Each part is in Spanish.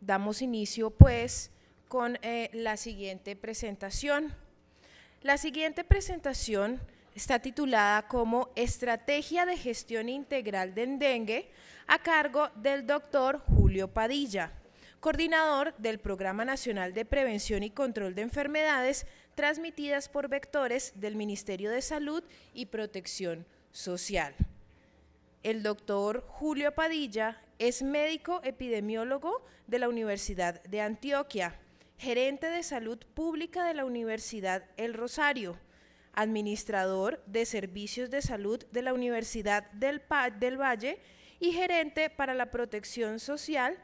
damos inicio pues con eh, la siguiente presentación. La siguiente presentación está titulada como Estrategia de Gestión Integral de Dengue a cargo del doctor Julio Padilla, coordinador del Programa Nacional de Prevención y Control de Enfermedades transmitidas por vectores del Ministerio de Salud y Protección Social. El doctor Julio Padilla es médico epidemiólogo de la Universidad de Antioquia, gerente de salud pública de la Universidad El Rosario, administrador de servicios de salud de la Universidad del, del Valle y gerente para la protección social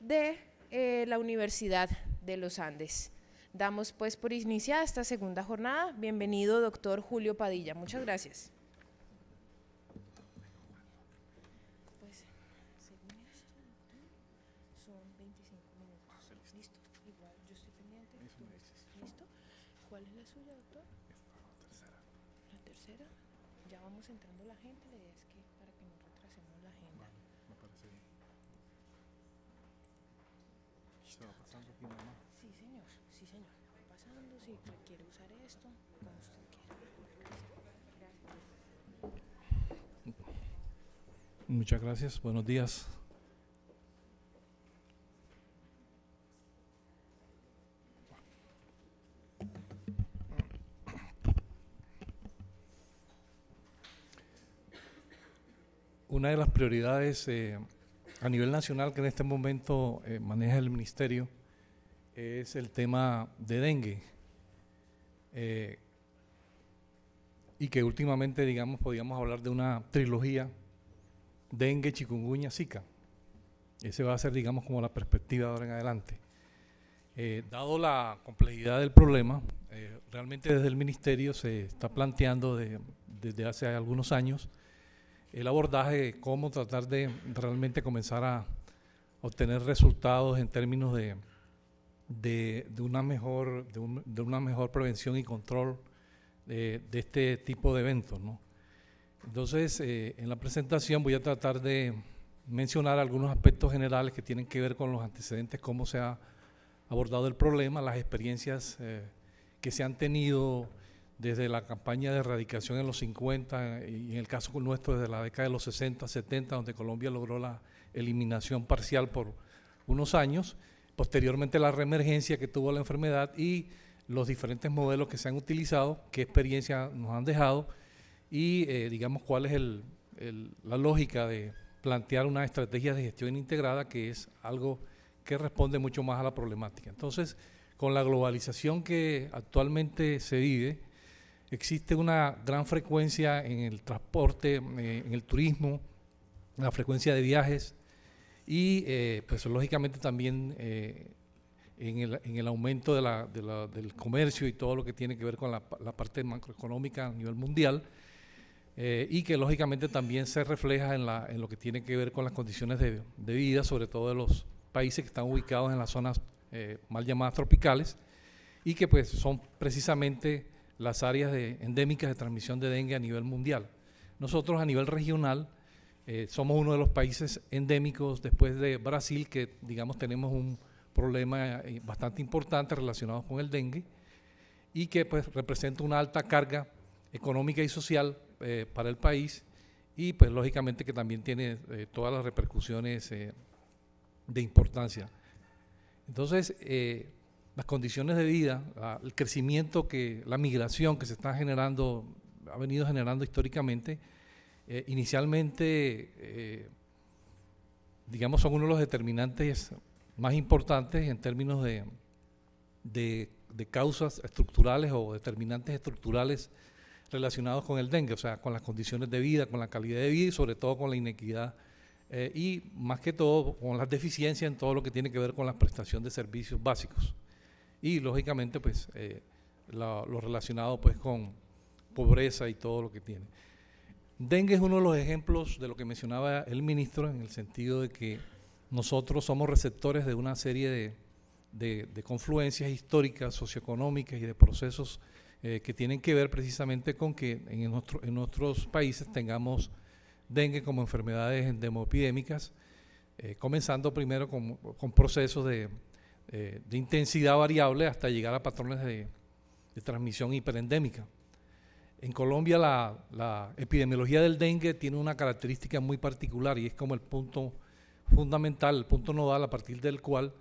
de eh, la Universidad de los Andes. Damos pues por iniciada esta segunda jornada. Bienvenido, doctor Julio Padilla. Muchas gracias. Muchas gracias. Buenos días. Una de las prioridades eh, a nivel nacional que en este momento eh, maneja el ministerio es el tema de dengue. Eh, y que últimamente, digamos, podíamos hablar de una trilogía dengue, chikungunya, zika. Ese va a ser, digamos, como la perspectiva de ahora en adelante. Eh, dado la complejidad del problema, eh, realmente desde el Ministerio se está planteando desde hace algunos años el abordaje de cómo tratar de realmente comenzar a obtener resultados en términos de, una, mejor, de, una mejor prevención y control eh, de, este tipo de eventos. ¿no? Entonces, eh, en la presentación voy a tratar de mencionar algunos aspectos generales que tienen que ver con los antecedentes, cómo se ha abordado el problema, las experiencias eh, que se han tenido desde la campaña de erradicación en los 50 y en el caso nuestro desde la década de los 60, 70, donde Colombia logró la eliminación parcial por unos años, posteriormente la reemergencia que tuvo la enfermedad y los diferentes modelos que se han utilizado, qué experiencia nos han dejado y eh, digamos cuál es la lógica de plantear una estrategia de gestión integrada que es algo que responde mucho más a la problemática. Entonces, con la globalización que actualmente se vive, existe una gran frecuencia en el transporte, eh, en el turismo, la frecuencia de viajes y eh, pues lógicamente también en, el, aumento del comercio y todo lo que tiene que ver con la parte macroeconómica a nivel mundial. Eh, y que lógicamente también se refleja en, lo que tiene que ver con las condiciones de, vida, sobre todo de los países que están ubicados en las zonas eh, mal llamadas tropicales y que pues son precisamente las áreas endémicas de transmisión de dengue a nivel mundial. Nosotros a nivel regional eh, somos uno de los países endémicos después de Brasil que digamos tenemos un problema bastante importante relacionado con el dengue y que pues representa una alta carga económica y social eh, para el país y pues lógicamente que también tiene eh, todas las repercusiones eh, de importancia. Entonces, las condiciones de vida, el crecimiento que, la migración que se está generando, ha venido generando históricamente, inicialmente, digamos, son uno de los determinantes más importantes en términos de causas estructurales o determinantes estructurales relacionados con el dengue, o sea, con las condiciones de vida, con la calidad de vida y sobre todo con la inequidad eh, y más que todo con las deficiencias en todo lo que tiene que ver con la prestación de servicios básicos. Y lógicamente pues eh, lo, relacionado pues con pobreza y todo lo que tiene. Dengue es uno de los ejemplos de lo que mencionaba el ministro en el sentido de que nosotros somos receptores de una serie de confluencias históricas, socioeconómicas y de procesos eh, que tienen que ver precisamente con que en, nuestros países tengamos dengue como enfermedades endemopidémicas, eh, comenzando primero con, procesos eh, de, intensidad variable hasta llegar a patrones de, transmisión hiperendémica. En Colombia la, epidemiología del dengue tiene una característica muy particular y es como el punto fundamental, el punto nodal a partir del cual,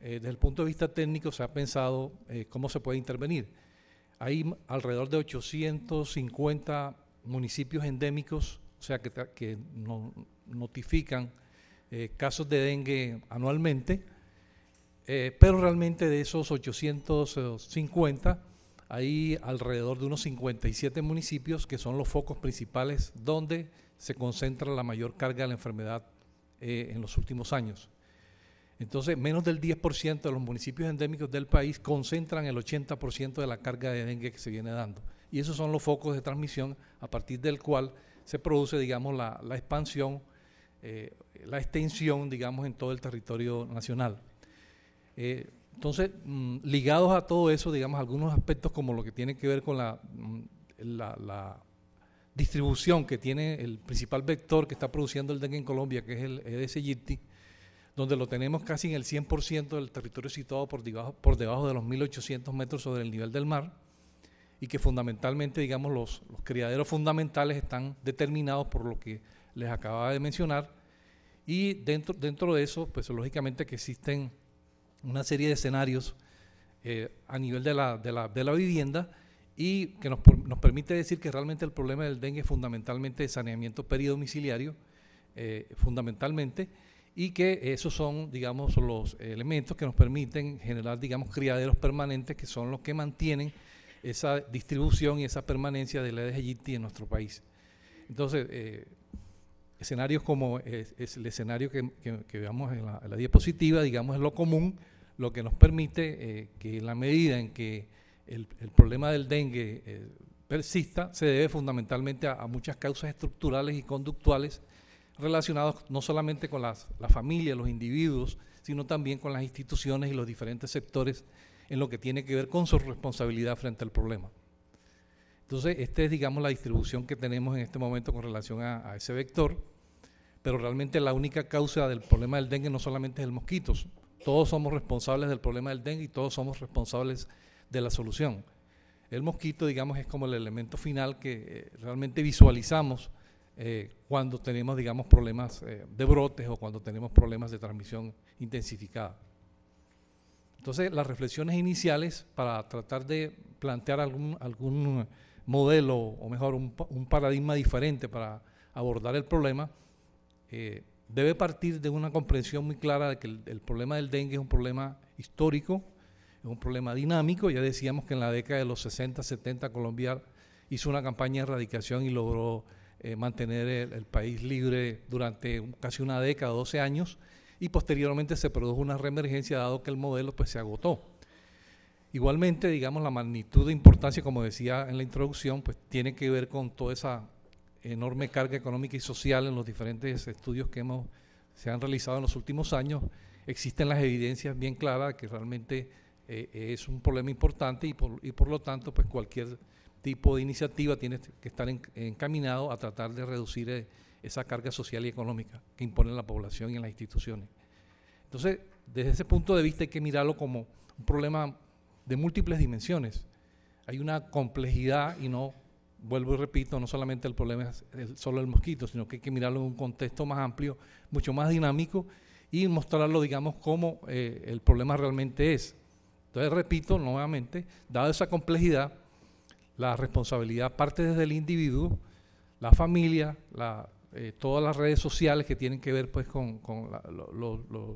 desde el punto de vista técnico, se ha pensado cómo se puede intervenir. Hay alrededor de 850 municipios endémicos, o sea, que, notifican eh, casos de dengue anualmente, eh, pero realmente de esos 850 hay alrededor de unos 57 municipios que son los focos principales donde se concentra la mayor carga de la enfermedad eh, en los últimos años. Entonces, menos del 10% de los municipios endémicos del país concentran el 80% de la carga de dengue que se viene dando. Y esos son los focos de transmisión a partir del cual se produce, digamos, la, expansión, eh, la extensión, digamos, en todo el territorio nacional. Eh, entonces, mm, ligados a todo eso, digamos, algunos aspectos como lo que tiene que ver con mm, la, distribución que tiene el principal vector que está produciendo el dengue en Colombia, que es el Aedes aegypti, donde lo tenemos casi en el 100% del territorio situado por debajo, por debajo de los 1.800 metros sobre el nivel del mar, y que fundamentalmente, digamos, los, criaderos fundamentales están determinados por lo que les acababa de mencionar, y dentro, dentro de eso, pues lógicamente que existen una serie de escenarios eh, a nivel de la, vivienda, y que nos, permite decir que realmente el problema del dengue es fundamentalmente de saneamiento peridomiciliario, eh, fundamentalmente, y que esos son, digamos, los elementos que nos permiten generar, digamos, criaderos permanentes que son los que mantienen esa distribución y esa permanencia de la EDGT en nuestro país. Entonces, eh, escenarios como es, el escenario que, veamos en la, diapositiva, digamos, es lo común, lo que nos permite eh, que la medida en que el, problema del dengue eh, persista, se debe fundamentalmente a, muchas causas estructurales y conductuales relacionados no solamente con las, la familia, los individuos, sino también con las instituciones y los diferentes sectores en lo que tiene que ver con su responsabilidad frente al problema. Entonces, esta es, digamos, la distribución que tenemos en este momento con relación a, ese vector, pero realmente la única causa del problema del dengue no solamente es el mosquito, todos somos responsables del problema del dengue y todos somos responsables de la solución. El mosquito, digamos, es como el elemento final que eh, realmente visualizamos eh, cuando tenemos, digamos, problemas eh, de brotes o cuando tenemos problemas de transmisión intensificada. Entonces, las reflexiones iniciales para tratar de plantear algún, algún modelo, o mejor, un, paradigma diferente para abordar el problema, eh, debe partir de una comprensión muy clara de que el, el problema del dengue es un problema histórico, es un problema dinámico. Ya decíamos que en la década de los 60, 70 Colombia hizo una campaña de erradicación y logró eh, mantener el, país libre durante casi una década, 12 años, y posteriormente se produjo una reemergencia dado que el modelo pues, se agotó. Igualmente, digamos, la magnitud de importancia, como decía en la introducción, pues tiene que ver con toda esa enorme carga económica y social en los diferentes estudios que hemos, se han realizado en los últimos años. Existen las evidencias bien claras de que realmente eh, es un problema importante y por, lo tanto, pues cualquier tipo de iniciativa tiene que estar encaminado a tratar de reducir eh, esa carga social y económica que impone la población y en las instituciones. Entonces, desde ese punto de vista hay que mirarlo como un problema de múltiples dimensiones. Hay una complejidad y no, vuelvo y repito, no solamente el problema es solo el mosquito, sino que hay que mirarlo en un contexto más amplio, mucho más dinámico y mostrarlo, digamos, como eh, el problema realmente es. Entonces, repito nuevamente, dado esa complejidad, la responsabilidad parte desde el individuo, la familia, eh, todas las redes sociales que tienen que ver pues, con,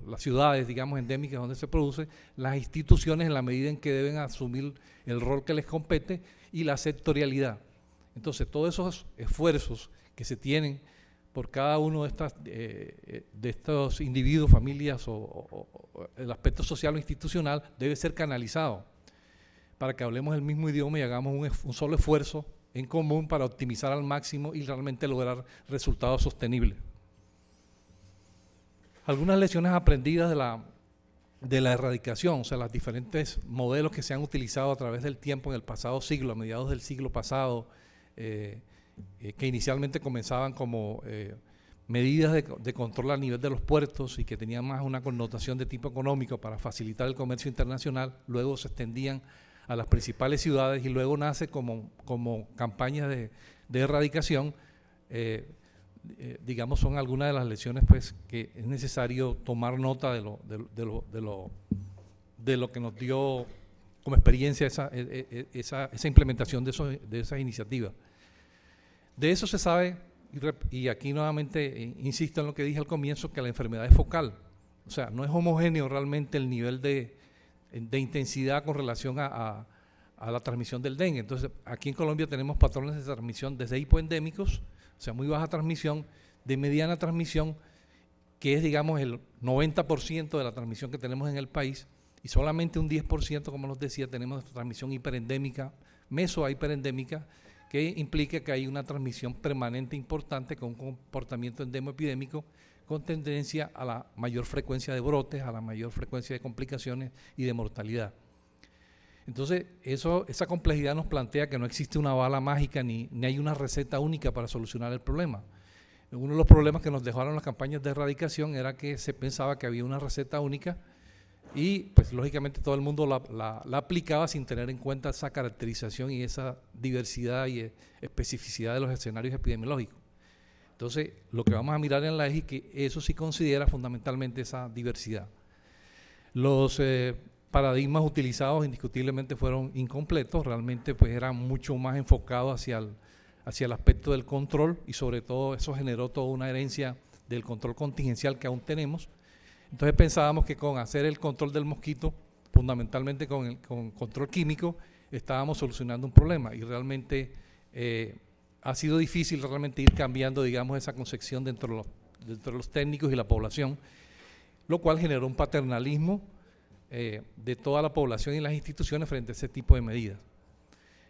las ciudades, digamos, endémicas donde se produce, las instituciones en la medida en que deben asumir el rol que les compete y la sectorialidad. Entonces, todos esos esfuerzos que se tienen por cada uno de, eh, eh, estos individuos, familias o el aspecto social o institucional debe ser canalizado para que hablemos el mismo idioma y hagamos un, solo esfuerzo en común para optimizar al máximo y realmente lograr resultados sostenibles. Algunas lecciones aprendidas de la, de la erradicación, o sea, los diferentes modelos que se han utilizado a través del tiempo en el pasado siglo, a mediados del siglo pasado, eh, eh, que inicialmente comenzaban como eh, medidas de, de, control a nivel de los puertos y que tenían más una connotación de tipo económico para facilitar el comercio internacional, luego se extendían a las principales ciudades y luego nace como, como campaña de, erradicación, eh, eh, digamos, son algunas de las lecciones pues, que es necesario tomar nota de lo, de, de lo, de lo, de lo que nos dio como experiencia esa, e, e, e, esa, esa implementación de, de esas iniciativas. De eso se sabe, y, aquí nuevamente eh, insisto en lo que dije al comienzo, que la enfermedad es focal. O sea, no es homogéneo realmente el nivel de, de intensidad con relación a, la transmisión del dengue. Entonces, aquí en Colombia tenemos patrones de transmisión desde hipoendémicos, o sea, muy baja transmisión, de mediana transmisión, que es, digamos, el 90% de la transmisión que tenemos en el país, y solamente un 10%, como nos decía, tenemos transmisión hiperendémica, meso hiperendémica, que implica que hay una transmisión permanente importante con un comportamiento endemoepidémico con tendencia a la mayor frecuencia de brotes, a la mayor frecuencia de complicaciones y de mortalidad. Entonces, esa complejidad nos plantea que no existe una bala mágica ni, hay una receta única para solucionar el problema. Uno de los problemas que nos dejaron las campañas de erradicación era que se pensaba que había una receta única y, pues, lógicamente todo el mundo la aplicaba sin tener en cuenta esa caracterización y esa diversidad y eh, especificidad de los escenarios epidemiológicos. Entonces, lo que vamos a mirar en la EGI es que eso sí considera fundamentalmente esa diversidad. Los eh, paradigmas utilizados indiscutiblemente fueron incompletos, realmente pues eran mucho más enfocados hacia el, hacia el aspecto del control y sobre todo eso generó toda una herencia del control contingencial que aún tenemos. Entonces pensábamos que con hacer el control del mosquito, fundamentalmente con, el, control químico, estábamos solucionando un problema y realmente eh, ha sido difícil realmente ir cambiando, digamos, esa concepción dentro de, los, los técnicos y la población, lo cual generó un paternalismo eh, de toda la población y las instituciones frente a ese tipo de medidas.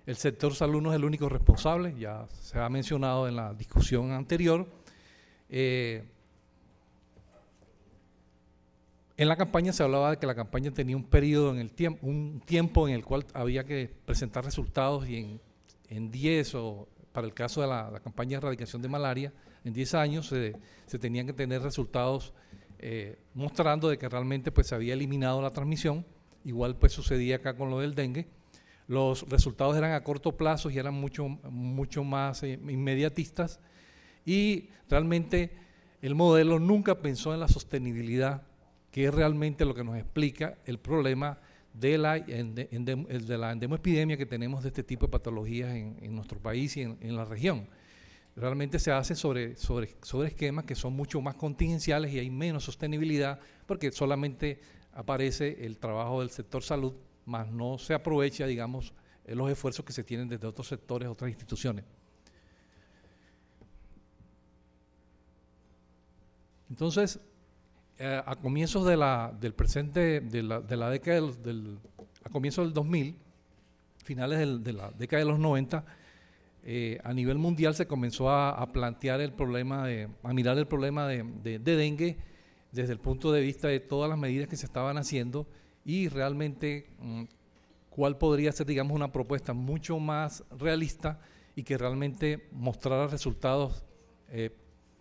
El sector salud no es el único responsable, ya se ha mencionado en la discusión anterior. Eh, en la campaña se hablaba de que la campaña tenía un periodo en el tiempo, un tiempo en el cual había que presentar resultados y en, en 10 o para el caso de la, campaña de erradicación de malaria, en 10 años se, tenían que tener resultados eh, mostrando de que realmente pues, se había eliminado la transmisión. Igual pues sucedía acá con lo del dengue. Los resultados eran a corto plazo y eran mucho, mucho más eh, inmediatistas. Y realmente el modelo nunca pensó en la sostenibilidad, que es realmente lo que nos explica el problema de la, de endemoepidemia que tenemos de este tipo de patologías en, nuestro país y en, la región. Realmente se hace sobre, sobre, sobre esquemas que son mucho más contingenciales y hay menos sostenibilidad porque solamente aparece el trabajo del sector salud, más no se aprovecha, digamos, eh, los esfuerzos que se tienen desde otros sectores, otras instituciones. Entonces, eh, a comienzos de la, del presente, de la, de la década a comienzos del 2000, finales de la década de los 90, eh, a nivel mundial se comenzó a, plantear el problema, de, a mirar el problema de, dengue desde el punto de vista de todas las medidas que se estaban haciendo y realmente mm, cuál podría ser, digamos, una propuesta mucho más realista y que realmente mostrara resultados eh,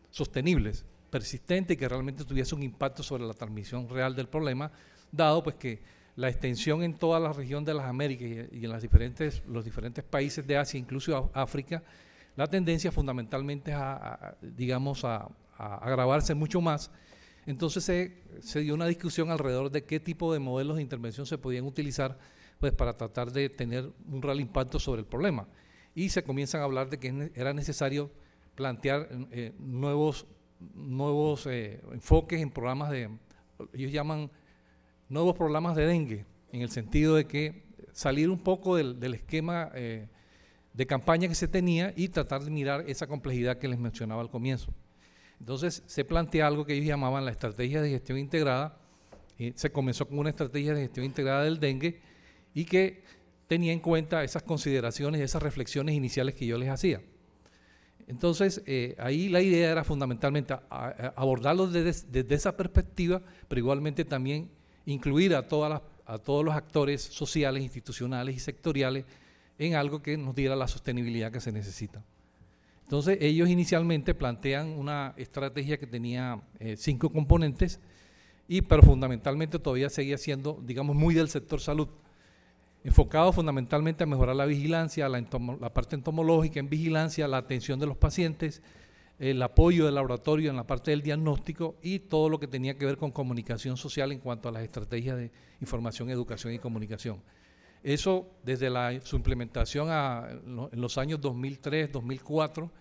sostenibles persistente y que realmente tuviese un impacto sobre la transmisión real del problema, dado pues que la extensión en toda la región de las Américas y, en las diferentes, los diferentes países de Asia, incluso África, la tendencia fundamentalmente es a, digamos, a, agravarse mucho más. Entonces se, dio una discusión alrededor de qué tipo de modelos de intervención se podían utilizar pues, para tratar de tener un real impacto sobre el problema. Y se comienzan a hablar de que era necesario plantear eh, nuevos nuevos eh, enfoques en programas de, ellos llaman nuevos programas de dengue, en el sentido de que salir un poco del, esquema eh, de campaña que se tenía y tratar de mirar esa complejidad que les mencionaba al comienzo. Entonces se plantea algo que ellos llamaban la estrategia de gestión integrada, se comenzó con una estrategia de gestión integrada del dengue y que tenía en cuenta esas consideraciones, esas reflexiones iniciales que yo les hacía. Entonces, eh, ahí la idea era fundamentalmente abordarlo desde, esa perspectiva, pero igualmente también incluir a, todas a todos los actores sociales, institucionales y sectoriales en algo que nos diera la sostenibilidad que se necesita. Entonces, ellos inicialmente plantean una estrategia que tenía eh, cinco componentes, y, pero fundamentalmente todavía seguía siendo, digamos, muy del sector salud enfocado fundamentalmente a mejorar la vigilancia, la, parte entomológica en vigilancia, la atención de los pacientes, el apoyo del laboratorio en la parte del diagnóstico y todo lo que tenía que ver con comunicación social en cuanto a las estrategias de información, educación y comunicación. Eso desde su implementación en los años 2003, 2004,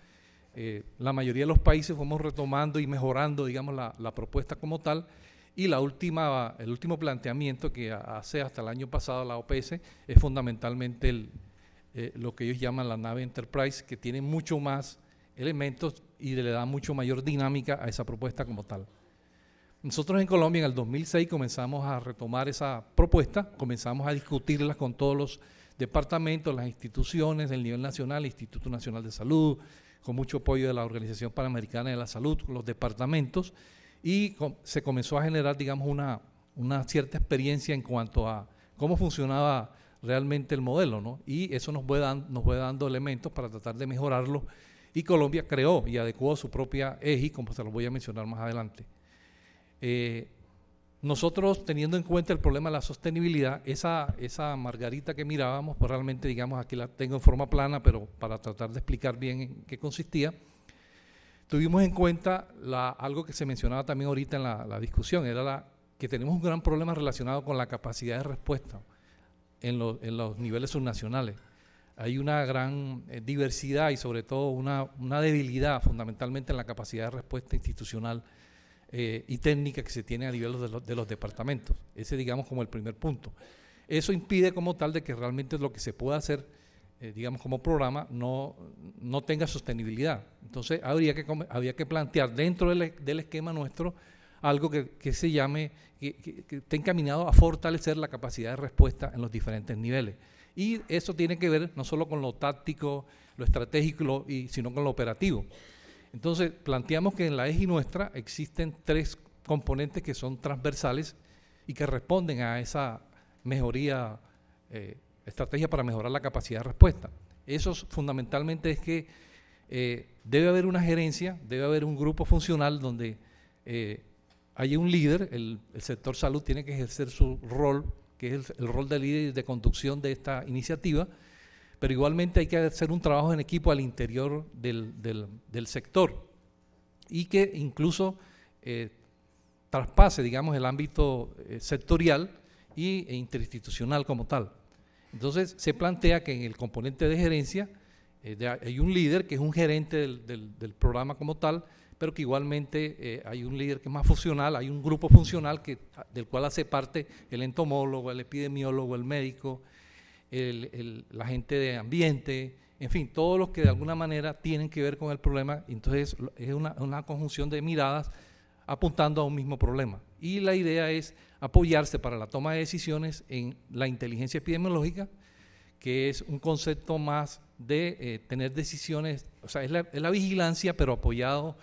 eh, la mayoría de los países fuimos retomando y mejorando, digamos, la propuesta como tal y la última, el último planteamiento que hace hasta el año pasado la OPS es fundamentalmente eh, lo que ellos llaman la nave Enterprise, que tiene mucho más elementos y le da mucho mayor dinámica a esa propuesta como tal. Nosotros en Colombia en el 2006 comenzamos a retomar esa propuesta, comenzamos a discutirla con todos los departamentos, las instituciones, el nivel nacional, Instituto Nacional de Salud, con mucho apoyo de la Organización Panamericana de la Salud, los departamentos y se comenzó a generar, digamos, una, una cierta experiencia en cuanto a cómo funcionaba realmente el modelo, ¿no? Y eso nos fue, nos fue dando elementos para tratar de mejorarlo y Colombia creó y adecuó su propia EGI, como se los voy a mencionar más adelante. Eh, nosotros, teniendo en cuenta el problema de la sostenibilidad, esa, esa margarita que mirábamos, pues realmente, digamos, aquí la tengo en forma plana, pero para tratar de explicar bien en qué consistía, tuvimos en cuenta la, algo que se mencionaba también ahorita en la, discusión, era la, que tenemos un gran problema relacionado con la capacidad de respuesta en, los niveles subnacionales. Hay una gran eh, diversidad y sobre todo una, debilidad fundamentalmente en la capacidad de respuesta institucional eh, y técnica que se tiene a nivel de los, de los departamentos. Ese digamos como el primer punto. Eso impide como tal de que realmente lo que se pueda hacer eh, digamos, como programa no, no tenga sostenibilidad. Entonces, habría que, que plantear dentro del, esquema nuestro algo que, se llame, que, esté encaminado a fortalecer la capacidad de respuesta en los diferentes niveles. Y eso tiene que ver no solo con lo táctico, lo estratégico, y, sino con lo operativo. Entonces, planteamos que en la EGI nuestra existen tres componentes que son transversales y que responden a esa mejoría eh, estrategia para mejorar la capacidad de respuesta. Eso fundamentalmente es que eh, debe haber una gerencia, debe haber un grupo funcional donde eh, haya un líder, el, sector salud tiene que ejercer su rol, que es el, rol de líder y de conducción de esta iniciativa, pero igualmente hay que hacer un trabajo en equipo al interior del, sector y que incluso eh, traspase, digamos, el ámbito sectorial e interinstitucional como tal. Entonces se plantea que en el componente de gerencia eh, hay un líder que es un gerente del, programa como tal, pero que igualmente eh, hay un líder que es más funcional, hay un grupo funcional que, ah, del cual hace parte el entomólogo, el epidemiólogo, el médico, la gente de ambiente, en fin, todos los que de alguna manera tienen que ver con el problema. Entonces es una, una conjunción de miradas apuntando a un mismo problema. Y la idea es apoyarse para la toma de decisiones en la inteligencia epidemiológica, que es un concepto más de eh, tener decisiones, o sea, es la, vigilancia, pero apoyado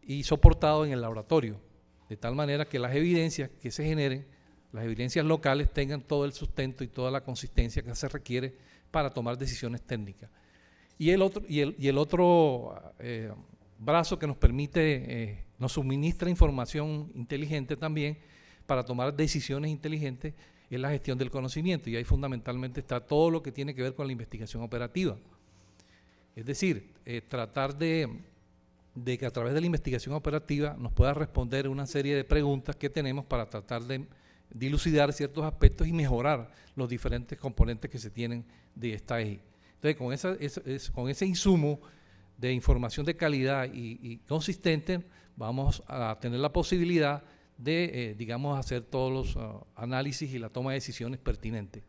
y soportado en el laboratorio, de tal manera que las evidencias que se generen, las evidencias locales, tengan todo el sustento y toda la consistencia que se requiere para tomar decisiones técnicas. Y el otro, y el, otro eh, brazo que nos permite eh, nos suministra información inteligente también para tomar decisiones inteligentes en la gestión del conocimiento. Y ahí fundamentalmente está todo lo que tiene que ver con la investigación operativa. Es decir, eh, tratar de, que a través de la investigación operativa nos pueda responder una serie de preguntas que tenemos para tratar de dilucidar ciertos aspectos y mejorar los diferentes componentes que se tienen de esta e Entonces, con, con ese insumo de información de calidad y, consistente, vamos a tener la posibilidad de, eh, digamos, hacer todos los ah, análisis y la toma de decisiones pertinentes.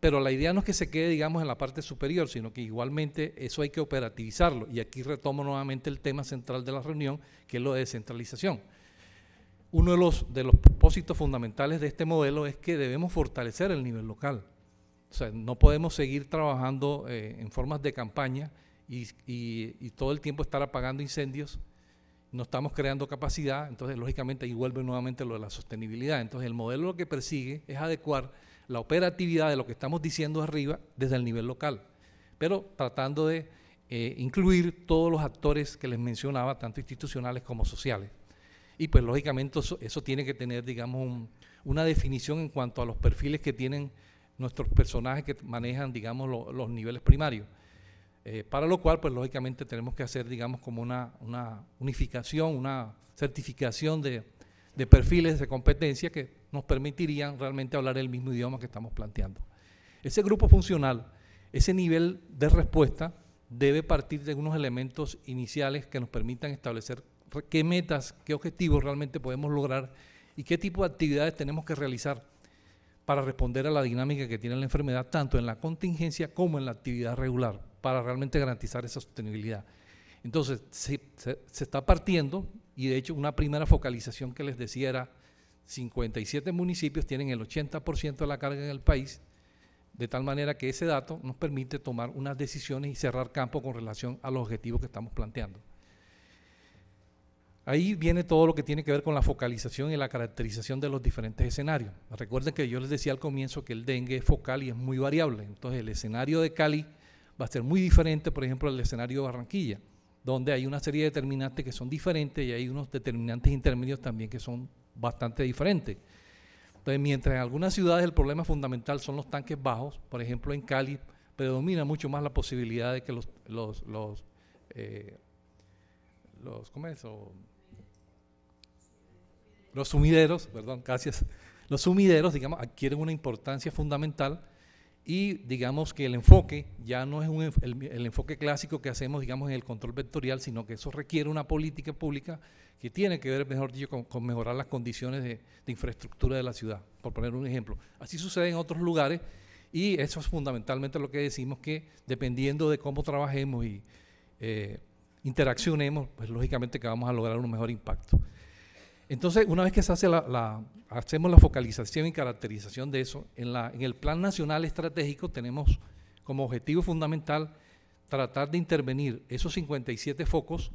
Pero la idea no es que se quede, digamos, en la parte superior, sino que igualmente eso hay que operativizarlo. Y aquí retomo nuevamente el tema central de la reunión, que es lo de descentralización. Uno de los, de los propósitos fundamentales de este modelo es que debemos fortalecer el nivel local. O sea, no podemos seguir trabajando eh, en formas de campaña y, todo el tiempo estar apagando incendios, no estamos creando capacidad, entonces lógicamente ahí vuelve nuevamente lo de la sostenibilidad. Entonces el modelo lo que persigue es adecuar la operatividad de lo que estamos diciendo arriba desde el nivel local, pero tratando de eh, incluir todos los actores que les mencionaba, tanto institucionales como sociales. Y pues lógicamente eso, tiene que tener, digamos, una definición en cuanto a los perfiles que tienen nuestros personajes que manejan, digamos, los niveles primarios. Eh, para lo cual, pues lógicamente tenemos que hacer, digamos, como una, unificación, una certificación de, de, perfiles de competencia que nos permitirían realmente hablar el mismo idioma que estamos planteando. Ese grupo funcional, ese nivel de respuesta debe partir de unos elementos iniciales que nos permitan establecer qué metas, qué objetivos realmente podemos lograr y qué tipo de actividades tenemos que realizar para responder a la dinámica que tiene la enfermedad, tanto en la contingencia como en la actividad regular para realmente garantizar esa sostenibilidad. Entonces, se, está partiendo y de hecho una primera focalización que les decía era 57 municipios tienen el 80% de la carga en el país, de tal manera que ese dato nos permite tomar unas decisiones y cerrar campo con relación a los objetivos que estamos planteando. Ahí viene todo lo que tiene que ver con la focalización y la caracterización de los diferentes escenarios. Recuerden que yo les decía al comienzo que el dengue es focal y es muy variable. Entonces el escenario de Cali va a ser muy diferente, por ejemplo, el escenario de Barranquilla, donde hay una serie de determinantes que son diferentes y hay unos determinantes intermedios también que son bastante diferentes. Entonces, mientras en algunas ciudades el problema fundamental son los tanques bajos, por ejemplo, en Cali predomina mucho más la posibilidad de que los, los, los, eh, los es? los sumideros, perdón, casi los sumideros, digamos, adquieren una importancia fundamental y digamos que el enfoque ya no es un, el, enfoque clásico que hacemos, digamos, en el control vectorial, sino que eso requiere una política pública que tiene que ver, mejor dicho, con, mejorar las condiciones de, infraestructura de la ciudad, por poner un ejemplo. Así sucede en otros lugares y eso es fundamentalmente lo que decimos que dependiendo de cómo trabajemos y eh, interaccionemos, pues lógicamente que vamos a lograr un mejor impacto. Entonces, una vez que se hace la, hacemos la focalización y caracterización de eso, en, el Plan Nacional Estratégico tenemos como objetivo fundamental tratar de intervenir esos 57 focos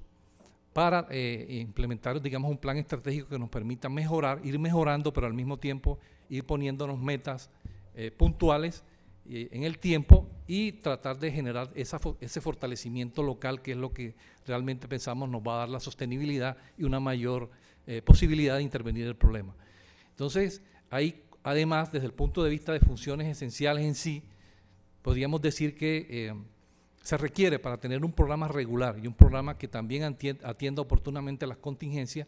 para eh, implementar, digamos, un plan estratégico que nos permita mejorar, ir mejorando, pero al mismo tiempo ir poniéndonos metas eh, puntuales eh, en el tiempo y tratar de generar ese fortalecimiento local que es lo que realmente pensamos nos va a dar la sostenibilidad y una mayor eh, posibilidad de intervenir el problema. Entonces, hay además, desde el punto de vista de funciones esenciales en sí, podríamos decir que eh, se requiere para tener un programa regular y un programa que también atienda oportunamente las contingencias,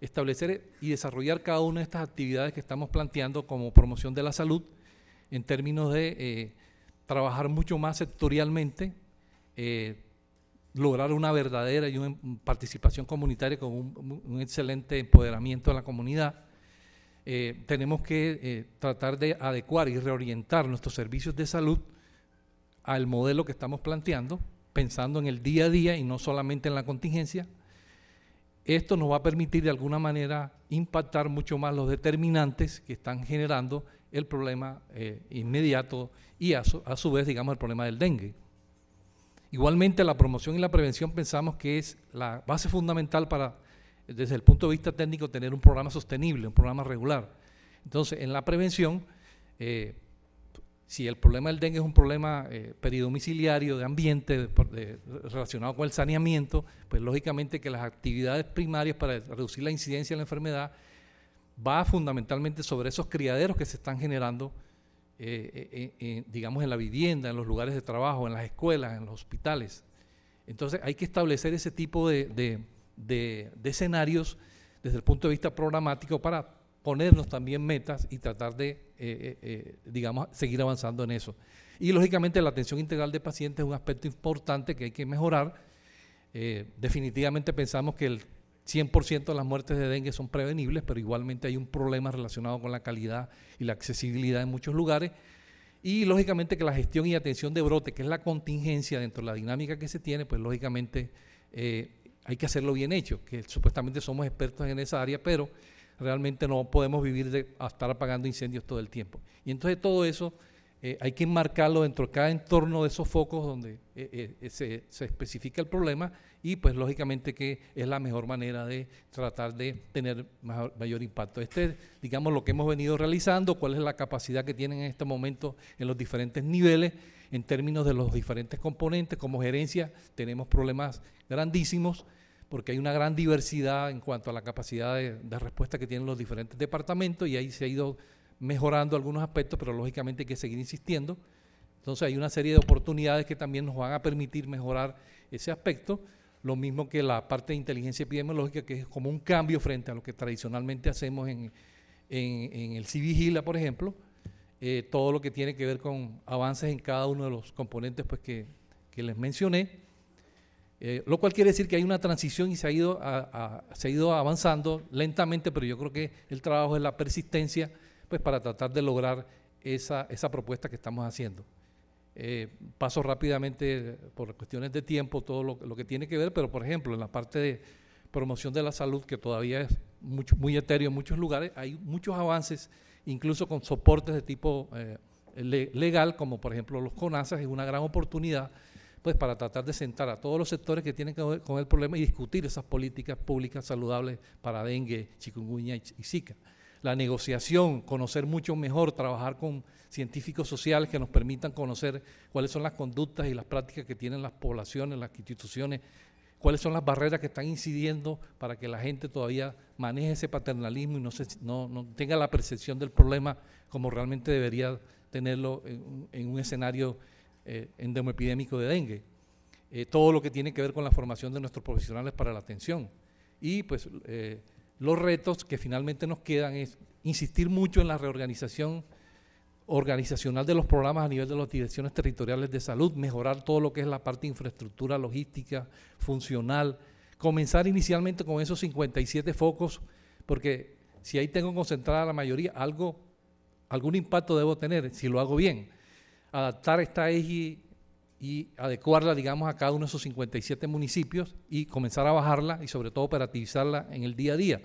establecer y desarrollar cada una de estas actividades que estamos planteando como promoción de la salud en términos de eh, trabajar mucho más sectorialmente, lograr una verdadera y una participación comunitaria con un, excelente empoderamiento de la comunidad. Eh, tenemos que eh, tratar de adecuar y reorientar nuestros servicios de salud al modelo que estamos planteando, pensando en el día a día y no solamente en la contingencia. Esto nos va a permitir de alguna manera impactar mucho más los determinantes que están generando el problema eh, inmediato y a su, a su vez, digamos, el problema del dengue. Igualmente, la promoción y la prevención pensamos que es la base fundamental para, desde el punto de vista técnico, tener un programa sostenible, un programa regular. Entonces, en la prevención, eh, si el problema del dengue es un problema eh, peridomiciliario, de ambiente, relacionado con el saneamiento, pues lógicamente que las actividades primarias para reducir la incidencia de la enfermedad va fundamentalmente sobre esos criaderos que se están generando eh, eh, eh, digamos, en la vivienda, en los lugares de trabajo, en las escuelas, en los hospitales. Entonces hay que establecer ese tipo de, escenarios desde el punto de vista programático para ponernos también metas y tratar de, digamos, seguir avanzando en eso. Y lógicamente la atención integral de pacientes es un aspecto importante que hay que mejorar. definitivamente pensamos que el 100% de las muertes de dengue son prevenibles, pero igualmente hay un problema relacionado con la calidad y la accesibilidad en muchos lugares. Y lógicamente que la gestión y atención de brote, que es la contingencia dentro de la dinámica que se tiene, pues lógicamente eh, hay que hacerlo bien hecho, que supuestamente somos expertos en esa área, pero realmente no podemos vivir de estar apagando incendios todo el tiempo. Y entonces todo eso eh, hay que enmarcarlo dentro de cada entorno de esos focos donde eh, eh, se, especifica el problema y pues lógicamente que es la mejor manera de tratar de tener mayor, impacto. Este es, digamos, lo que hemos venido realizando, cuál es la capacidad que tienen en este momento en los diferentes niveles, en términos de los diferentes componentes, como gerencia tenemos problemas grandísimos porque hay una gran diversidad en cuanto a la capacidad de, de respuesta que tienen los diferentes departamentos y ahí se ha ido mejorando algunos aspectos, pero lógicamente hay que seguir insistiendo. Entonces hay una serie de oportunidades que también nos van a permitir mejorar ese aspecto, lo mismo que la parte de inteligencia epidemiológica, que es como un cambio frente a lo que tradicionalmente hacemos en, en, el CIVIGILA, por ejemplo, eh, todo lo que tiene que ver con avances en cada uno de los componentes pues, que, les mencioné. Eh, lo cual quiere decir que hay una transición y se ha, ido se ha ido avanzando lentamente, pero yo creo que el trabajo es la persistencia pues para tratar de lograr esa, esa propuesta que estamos haciendo. Eh, paso rápidamente por cuestiones de tiempo todo lo, que tiene que ver, pero por ejemplo, en la parte de promoción de la salud, que todavía es muy etéreo en muchos lugares, hay muchos avances, incluso con soportes de tipo eh, legal, como por ejemplo los CONASAS, es una gran oportunidad pues para tratar de sentar a todos los sectores que tienen que ver con el problema y discutir esas políticas públicas saludables para dengue, chikungunya y zika la negociación, conocer mucho mejor, trabajar con científicos sociales que nos permitan conocer cuáles son las conductas y las prácticas que tienen las poblaciones, las instituciones, cuáles son las barreras que están incidiendo para que la gente todavía maneje ese paternalismo y no, tenga la percepción del problema como realmente debería tenerlo en, un escenario eh, endemoepidémico de dengue. Eh, todo lo que tiene que ver con la formación de nuestros profesionales para la atención. Y pues eh, los retos que finalmente nos quedan es insistir mucho en la reorganización organizacional de los programas a nivel de las direcciones territoriales de salud, mejorar todo lo que es la parte de infraestructura logística, funcional, comenzar inicialmente con esos 57 focos, porque si ahí tengo concentrada la mayoría, algo, algún impacto debo tener si lo hago bien. Adaptar esta EGI y adecuarla, digamos, a cada uno de esos 57 municipios y comenzar a bajarla y sobre todo operativizarla en el día a día.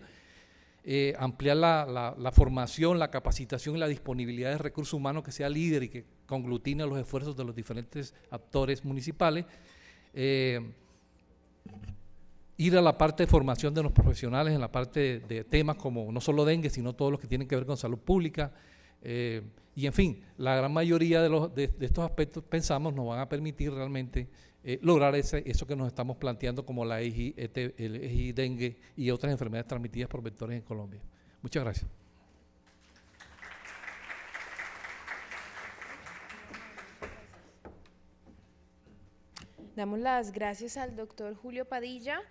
Eh, ampliar la, formación, la capacitación y la disponibilidad de recursos humanos que sea líder y que conglutine los esfuerzos de los diferentes actores municipales. Eh, ir a la parte de formación de los profesionales en la parte de, de temas como no solo dengue, sino todos los que tienen que ver con salud pública, eh, y en fin, la gran mayoría de, estos aspectos pensamos nos van a permitir realmente eh, lograr eso que nos estamos planteando como la EGI, e el EGI dengue y otras enfermedades transmitidas por vectores en Colombia. Muchas gracias. Damos las gracias al doctor Julio Padilla.